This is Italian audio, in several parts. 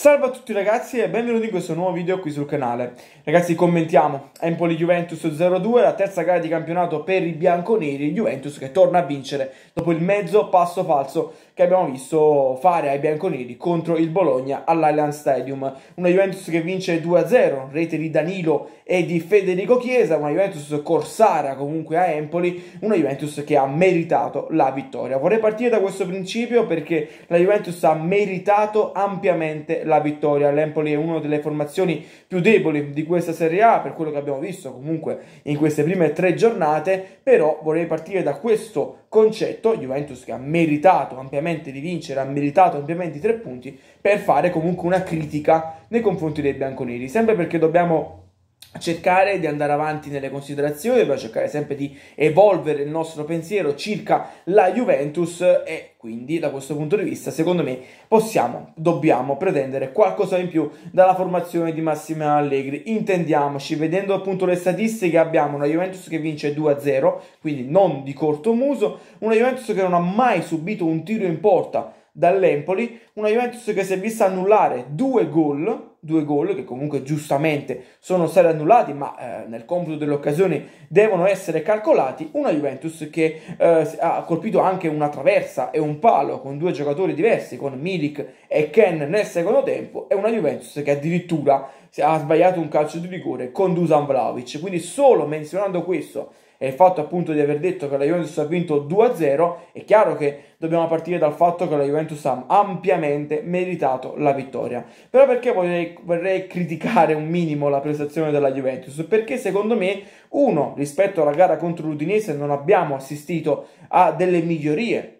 Salve a tutti ragazzi e benvenuti in questo nuovo video qui sul canale. Ragazzi commentiamo Empoli Juventus 0-2, la terza gara di campionato per i bianconeri, Juventus che torna a vincere dopo il mezzo passo falso che abbiamo visto fare ai bianconeri contro il Bologna all'Allianz Stadium. Una Juventus che vince 2-0, rete di Danilo e di Federico Chiesa, una Juventus corsara comunque a Empoli, una Juventus che ha meritato la vittoria. Vorrei partire da questo principio perché la Juventus ha meritato ampiamente la vittoria. L'Empoli è una delle formazioni più deboli di questa Serie A, per quello che abbiamo visto comunque in queste prime tre giornate, però vorrei partire da questo concetto, Juventus che ha meritato ampiamente di vincere, ha meritato ampiamente i tre punti, per fare comunque una critica nei confronti dei bianconeri, sempre perché dobbiamo cercare di andare avanti nelle considerazioni, dobbiamo cercare sempre di evolvere il nostro pensiero circa la Juventus e quindi da questo punto di vista secondo me possiamo, dobbiamo pretendere qualcosa in più dalla formazione di Massimo Allegri, intendiamoci, vedendo appunto le statistiche abbiamo una Juventus che vince 2-0, quindi non di corto muso, una Juventus che non ha mai subito un tiro in porta dall'Empoli, una Juventus che si è vista annullare due gol, due gol che comunque giustamente sono stati annullati, ma eh, nel computo delle occasioni devono essere calcolati, una Juventus che eh, ha colpito anche una traversa e un palo con due giocatori diversi, con Milik e Ken nel secondo tempo, e una Juventus che addirittura ha sbagliato un calcio di rigore con Dusan Vlaovic. Quindi solo menzionando questo e il fatto appunto di aver detto che la Juventus ha vinto 2-0, è chiaro che dobbiamo partire dal fatto che la Juventus ha ampiamente meritato la vittoria. Però perché vorrei, vorrei criticare un minimo la prestazione della Juventus? Perché secondo me, uno, rispetto alla gara contro l'Udinese non abbiamo assistito a delle migliorie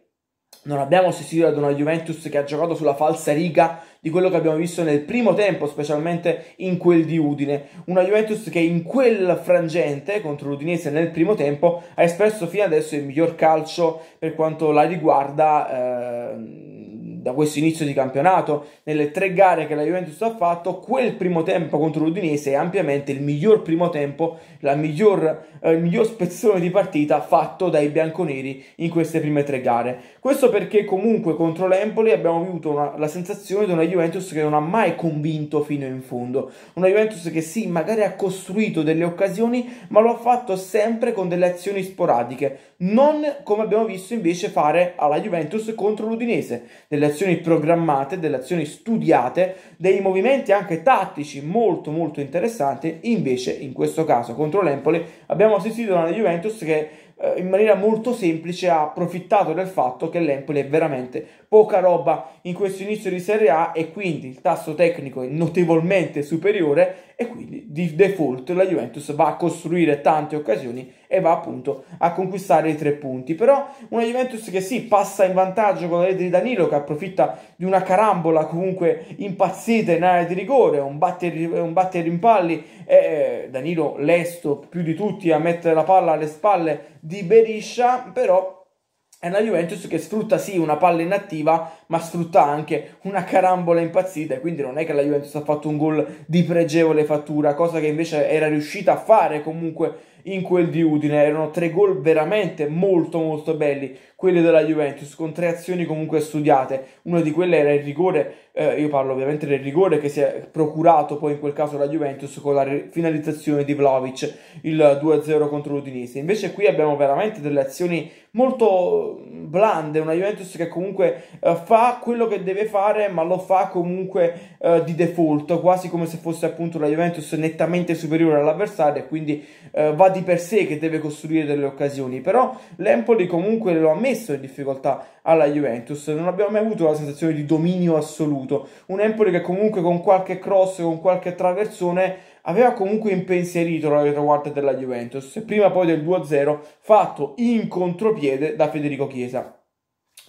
non abbiamo assistito ad una Juventus che ha giocato sulla falsa riga di quello che abbiamo visto nel primo tempo, specialmente in quel di Udine. Una Juventus che in quel frangente contro l'Udinese nel primo tempo ha espresso fino adesso il miglior calcio per quanto la riguarda. Eh, da questo inizio di campionato, nelle tre gare che la Juventus ha fatto, quel primo tempo contro l'Udinese è ampiamente il miglior primo tempo, miglior, eh, il miglior spezzone di partita fatto dai bianconeri in queste prime tre gare. Questo perché comunque contro l'Empoli abbiamo avuto una, la sensazione di una Juventus che non ha mai convinto fino in fondo, una Juventus che sì, magari ha costruito delle occasioni, ma lo ha fatto sempre con delle azioni sporadiche, non come abbiamo visto invece fare alla Juventus contro l'Udinese, delle azioni programmate, delle azioni studiate, dei movimenti anche tattici molto molto interessanti. Invece in questo caso contro l'Empoli abbiamo assistito a una Juventus che eh, in maniera molto semplice ha approfittato del fatto che l'Empoli è veramente poca roba in questo inizio di Serie A e quindi il tasso tecnico è notevolmente superiore e quindi di default la Juventus va a costruire tante occasioni e va appunto a conquistare i tre punti. Però una Juventus che sì, passa in vantaggio con la rete di Danilo che approfitta di una carambola comunque impazzita in area di rigore, un battere, un batter in palli, eh, Danilo lesto più di tutti a mettere la palla alle spalle di Berisha, però è una Juventus che sfrutta sì una palla inattiva, ma sfrutta anche una carambola impazzita e quindi non è che la Juventus ha fatto un gol di pregevole fattura, cosa che invece era riuscita a fare comunque in quel di Udine. Erano tre gol veramente molto molto belli, quelli della Juventus, con tre azioni comunque studiate. Una di quelle era il rigore, eh, io parlo ovviamente del rigore che si è procurato poi in quel caso la Juventus con la finalizzazione di Vlaovic, il 2-0 contro l'Udinese. Invece qui abbiamo veramente delle azioni molto mm, blande, una Juventus che comunque eh, fa fa quello che deve fare, ma lo fa comunque eh, di default, quasi come se fosse appunto la Juventus nettamente superiore all'avversario e quindi eh, va di per sé che deve costruire delle occasioni. Però l'Empoli comunque lo ha messo in difficoltà alla Juventus, non abbiamo mai avuto la sensazione di dominio assoluto. Un Empoli che comunque con qualche cross, con qualche traversone aveva comunque impensierito la retroguardia della Juventus, prima poi del 2-0 fatto in contropiede da Federico Chiesa.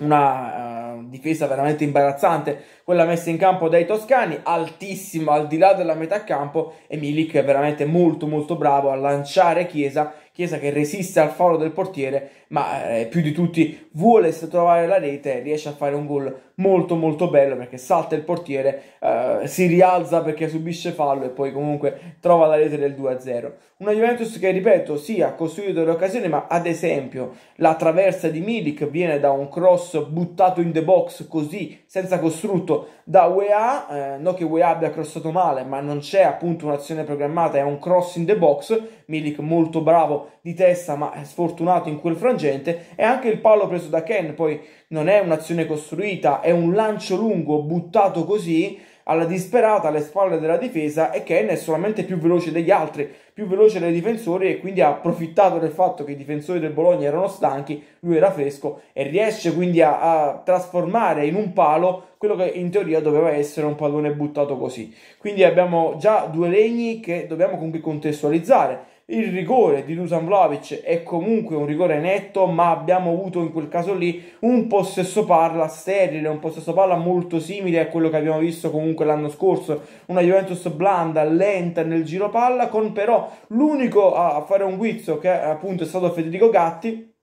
Una eh, difesa veramente imbarazzante quella messa in campo dai toscani, altissima al di là della metà campo e Milik è veramente molto molto bravo a lanciare Chiesa, Chiesa che resiste al foro del portiere ma eh, più di tutti vuole trovare la rete e riesce a fare un gol molto molto bello perché salta il portiere, eh, si rialza perché subisce fallo e poi comunque trova la rete del 2-0. Una Juventus che, ripeto, sì, ha costruito le occasioni, ma ad esempio la traversa di Milik viene da un cross buttato in the box così, senza costrutto, da UEA, eh, non che UEA abbia crossato male, ma non c'è appunto un'azione programmata, è un cross in the box, Milik molto bravo di testa ma sfortunato in quel frangente coinvolgente è anche il palo preso da Ken, poi non è un'azione costruita, è un lancio lungo buttato così alla disperata alle spalle della difesa e Ken è solamente più veloce degli altri, più veloce dei difensori e quindi ha approfittato del fatto che i difensori del Bologna erano stanchi, lui era fresco e riesce quindi a, a trasformare in un palo quello che in teoria doveva essere un pallone buttato così. Quindi abbiamo già due legni che dobbiamo comunque contestualizzare il rigore di Dusan Vlaovic è comunque un rigore netto, ma abbiamo avuto in quel caso lì un possesso parla sterile, un possesso parla molto simile a quello che abbiamo visto comunque l'anno scorso, una Juventus blanda, lenta nel giro palla, con però l'unico a fare un guizzo che appunto è stato Federico Gatti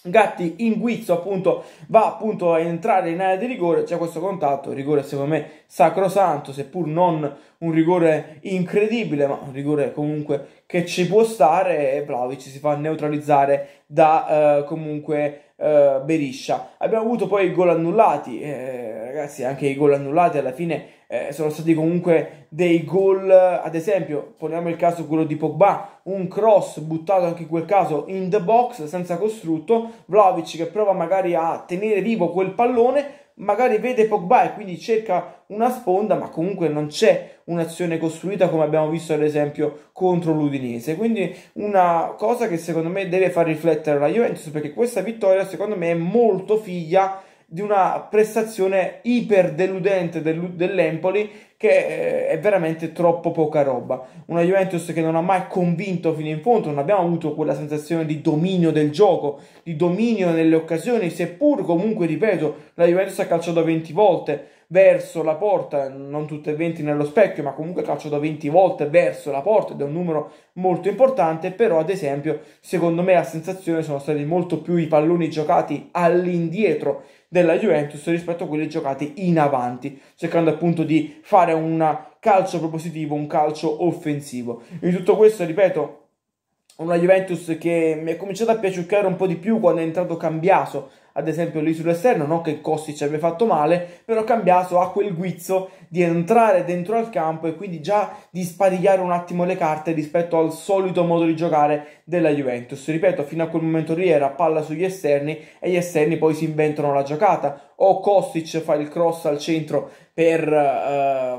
Gatti in guizzo appunto va appunto a entrare in area di rigore, c'è questo contatto, rigore secondo me sacrosanto, seppur non un rigore incredibile, ma un rigore comunque che ci può stare e Vlaovic si fa neutralizzare da eh, comunque eh, Beriscia. Abbiamo avuto poi i gol annullati, eh, ragazzi, anche i gol annullati alla fine eh, sono stati comunque dei gol, ad esempio, poniamo il caso quello di Pogba, un cross buttato anche in quel caso in the box senza costrutto, Vlaovic che prova magari a tenere vivo quel pallone, magari vede Pogba e quindi cerca una sponda, ma comunque non c'è un'azione costruita come abbiamo visto ad esempio contro l'Udinese. Quindi una cosa che secondo me deve far riflettere la Juventus perché questa vittoria secondo me è molto figlia di una prestazione iper deludente dell'Empoli che è veramente troppo poca roba. Una Juventus che non ha mai convinto fino in fondo, non abbiamo avuto quella sensazione di dominio del gioco, di dominio nelle occasioni, seppur comunque, ripeto, la Juventus ha calciato 20 volte, verso la porta, non tutte e 20 nello specchio, ma comunque calcio da 20 volte verso la porta ed è un numero molto importante, però ad esempio secondo me la sensazione sono stati molto più i palloni giocati all'indietro della Juventus rispetto a quelli giocati in avanti, cercando appunto di fare un calcio propositivo, un calcio offensivo. In tutto questo, ripeto, una Juventus che mi è cominciata a piaciucchiare un po' di più quando è entrato Cambiaso ad esempio lì sull'esterno, non che Kostic abbia fatto male, però Cambiaso ha quel guizzo di entrare dentro al campo e quindi già di sparigliare un attimo le carte rispetto al solito modo di giocare della Juventus. Ripeto, fino a quel momento lì era palla sugli esterni e gli esterni poi si inventano la giocata o Kostic fa il cross al centro per uh,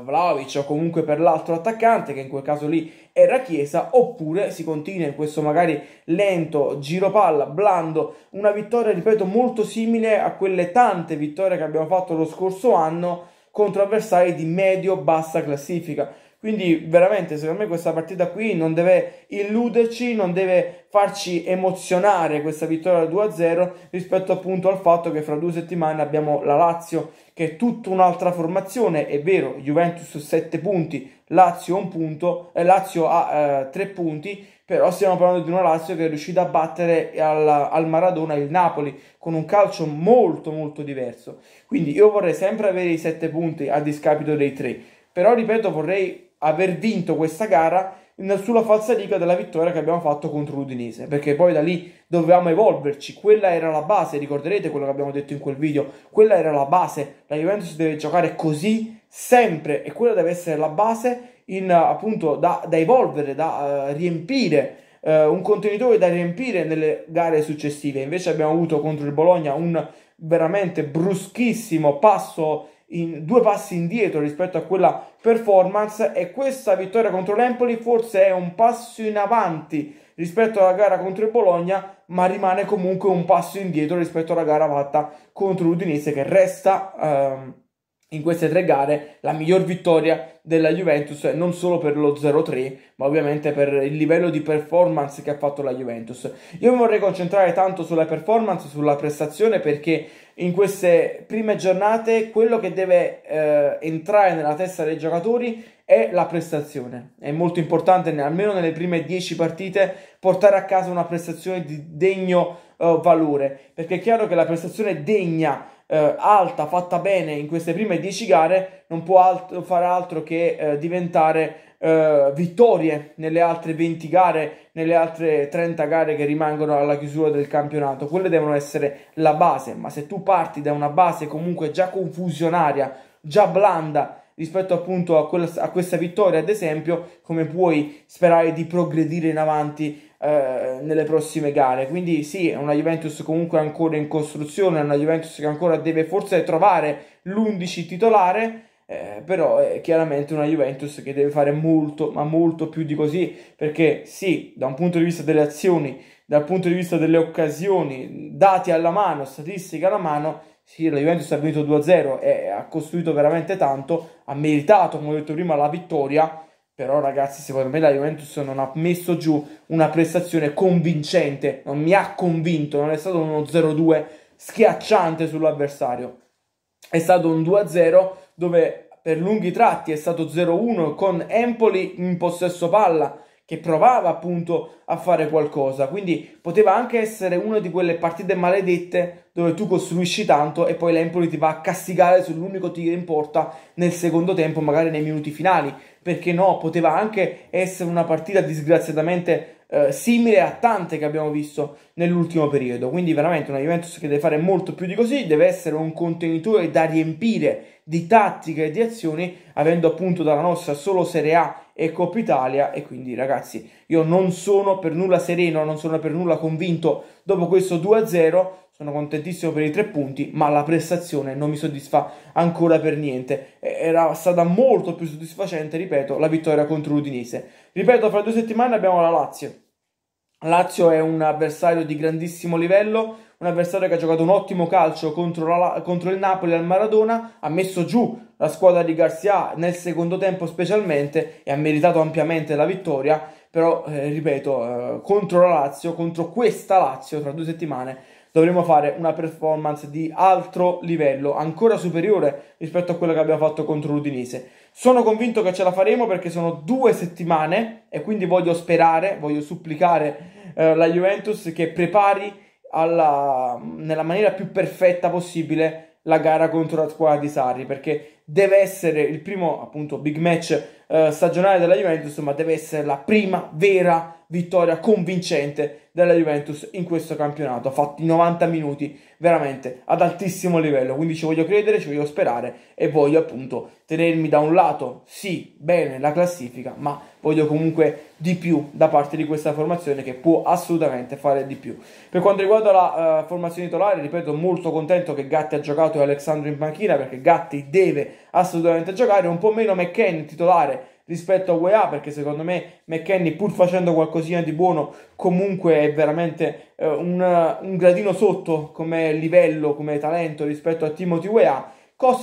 eh, Vlaovic o comunque per l'altro attaccante che in quel caso lì era Chiesa oppure si continua in questo magari lento giro palla blando una vittoria ripeto molto molto simile a quelle tante vittorie che abbiamo fatto lo scorso anno contro avversari di medio-bassa classifica. Quindi veramente secondo me questa partita qui non deve illuderci, non deve farci emozionare questa vittoria 2-0 rispetto appunto al fatto che fra due settimane abbiamo la Lazio che è tutta un'altra formazione, è vero, Juventus 7 punti, Lazio, un punto, eh, Lazio ha eh, 3 punti, però stiamo parlando di una Lazio che è riuscita a battere al, al Maradona il Napoli con un calcio molto molto diverso. Quindi io vorrei sempre avere i 7 punti a discapito dei 3, però ripeto vorrei aver vinto questa gara sulla falsariga della vittoria che abbiamo fatto contro l'Udinese, perché poi da lì dovevamo evolverci, quella era la base, ricorderete quello che abbiamo detto in quel video, quella era la base, la Juventus deve giocare così sempre e quella deve essere la base in, appunto da, da evolvere, da uh, riempire, uh, un contenitore da riempire nelle gare successive, invece abbiamo avuto contro il Bologna un veramente bruschissimo passo in due passi indietro rispetto a quella performance e questa vittoria contro l'Empoli forse è un passo in avanti rispetto alla gara contro il Bologna ma rimane comunque un passo indietro rispetto alla gara fatta contro l'Udinese che resta ehm, in queste tre gare la miglior vittoria della Juventus non solo per lo 0-3 ma ovviamente per il livello di performance che ha fatto la Juventus io mi vorrei concentrare tanto sulla performance sulla prestazione perché in queste prime giornate quello che deve eh, entrare nella testa dei giocatori è la prestazione è molto importante almeno nelle prime 10 partite portare a casa una prestazione di degno eh, valore perché è chiaro che la prestazione degna eh, alta fatta bene in queste prime 10 gare non può alt- fare altro che eh, diventare eh, vittorie nelle altre 20 gare, nelle altre 30 gare che rimangono alla chiusura del campionato. Quelle devono essere la base, ma se tu parti da una base comunque già confusionaria, già blanda, rispetto appunto a, quella, a questa vittoria, ad esempio, come puoi sperare di progredire in avanti eh, nelle prossime gare. Quindi sì, è una Juventus comunque ancora in costruzione, è una Juventus che ancora deve forse trovare l'11 titolare, eh, però è chiaramente una Juventus che deve fare molto, ma molto più di così, perché sì, da un punto di vista delle azioni, dal punto di vista delle occasioni, dati alla mano, statistiche alla mano, sì, la Juventus ha vinto 2-0 e ha costruito veramente tanto, ha meritato, come ho detto prima, la vittoria, però ragazzi, secondo me la Juventus non ha messo giù una prestazione convincente, non mi ha convinto, non è stato uno 0-2 schiacciante sull'avversario. È stato un 2-0 dove per lunghi tratti è stato 0-1 con Empoli in possesso palla, che provava appunto a fare qualcosa, quindi poteva anche essere una di quelle partite maledette dove tu costruisci tanto e poi l'Empoli ti va a castigare sull'unico tiro in porta nel secondo tempo, magari nei minuti finali, perché no, poteva anche essere una partita disgraziatamente eh, simile a tante che abbiamo visto nell'ultimo periodo. Quindi veramente una Juventus che deve fare molto più di così, deve essere un contenitore da riempire di tattica e di azioni, avendo appunto dalla nostra solo Serie A e Coppa Italia e quindi ragazzi io non sono per nulla sereno, non sono per nulla convinto dopo questo 2-0 sono contentissimo per i tre punti, ma la prestazione non mi soddisfa ancora per niente. Era stata molto più soddisfacente, ripeto, la vittoria contro l'Udinese. Ripeto, fra due settimane abbiamo la Lazio. Lazio è un avversario di grandissimo livello, un avversario che ha giocato un ottimo calcio contro, la, contro il Napoli al Maradona, ha messo giù la squadra di Garcia nel secondo tempo specialmente e ha meritato ampiamente la vittoria, però eh, ripeto, eh, contro la Lazio, contro questa Lazio tra due settimane dovremo fare una performance di altro livello, ancora superiore rispetto a quella che abbiamo fatto contro l'Udinese. Sono convinto che ce la faremo perché sono due settimane e quindi voglio sperare, voglio supplicare eh, la Juventus che prepari alla, nella maniera più perfetta possibile la gara contro la squadra di Sarri perché deve essere il primo appunto big match eh, stagionale della Juventus, ma deve essere la prima vera vittoria convincente della Juventus in questo campionato. Ha fatto i 90 minuti veramente ad altissimo livello, quindi ci voglio credere, ci voglio sperare e voglio appunto tenermi da un lato, sì, bene la classifica, ma voglio comunque di più da parte di questa formazione che può assolutamente fare di più. Per quanto riguarda la uh, formazione titolare, ripeto, molto contento che Gatti ha giocato e Alexandro in panchina perché Gatti deve assolutamente giocare, un po' meno McKenny titolare rispetto a UEA perché secondo me McKenny pur facendo qualcosina di buono comunque è veramente eh, un, un gradino sotto come livello, come talento rispetto a Timothy UEA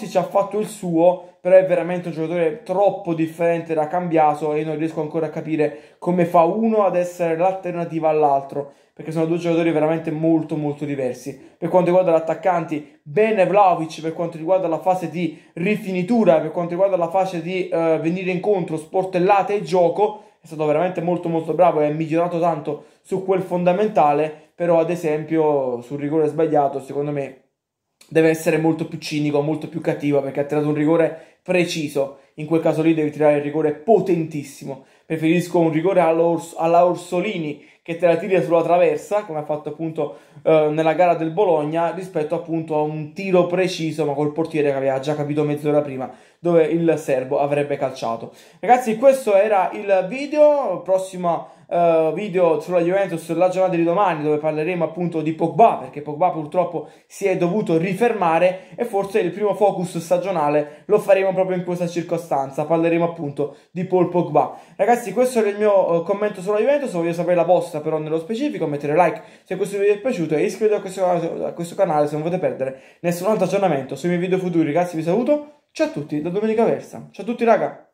ci ha fatto il suo, però è veramente un giocatore troppo differente da Cambiaso e io non riesco ancora a capire come fa uno ad essere l'alternativa all'altro, perché sono due giocatori veramente molto molto diversi. Per quanto riguarda gli attaccanti, bene Vlaovic per quanto riguarda la fase di rifinitura, per quanto riguarda la fase di uh, venire incontro, sportellate e gioco, è stato veramente molto molto bravo e ha migliorato tanto su quel fondamentale, però ad esempio sul rigore sbagliato secondo me deve essere molto più cinico, molto più cattivo perché ha tirato un rigore preciso. In quel caso lì devi tirare il rigore potentissimo. Preferisco un rigore alla Orsolini che te la tira sulla traversa, come ha fatto appunto eh, nella gara del Bologna, rispetto appunto a un tiro preciso ma col portiere che aveva già capito mezz'ora prima dove il serbo avrebbe calciato. Ragazzi, questo era il video, prossimo uh, video sulla Juventus sulla giornata di domani dove parleremo appunto di Pogba, perché Pogba purtroppo si è dovuto rifermare e forse il primo focus stagionale lo faremo proprio in questa circostanza, parleremo appunto di Paul Pogba. Ragazzi, questo era il mio uh, commento sulla Juventus, voglio sapere la vostra però nello specifico, mettere like se questo video vi è piaciuto e iscrivetevi a questo, a questo canale se non volete perdere nessun altro aggiornamento sui miei video futuri. Ragazzi, vi saluto Ciao a tutti da Domenica Versa. Ciao a tutti raga.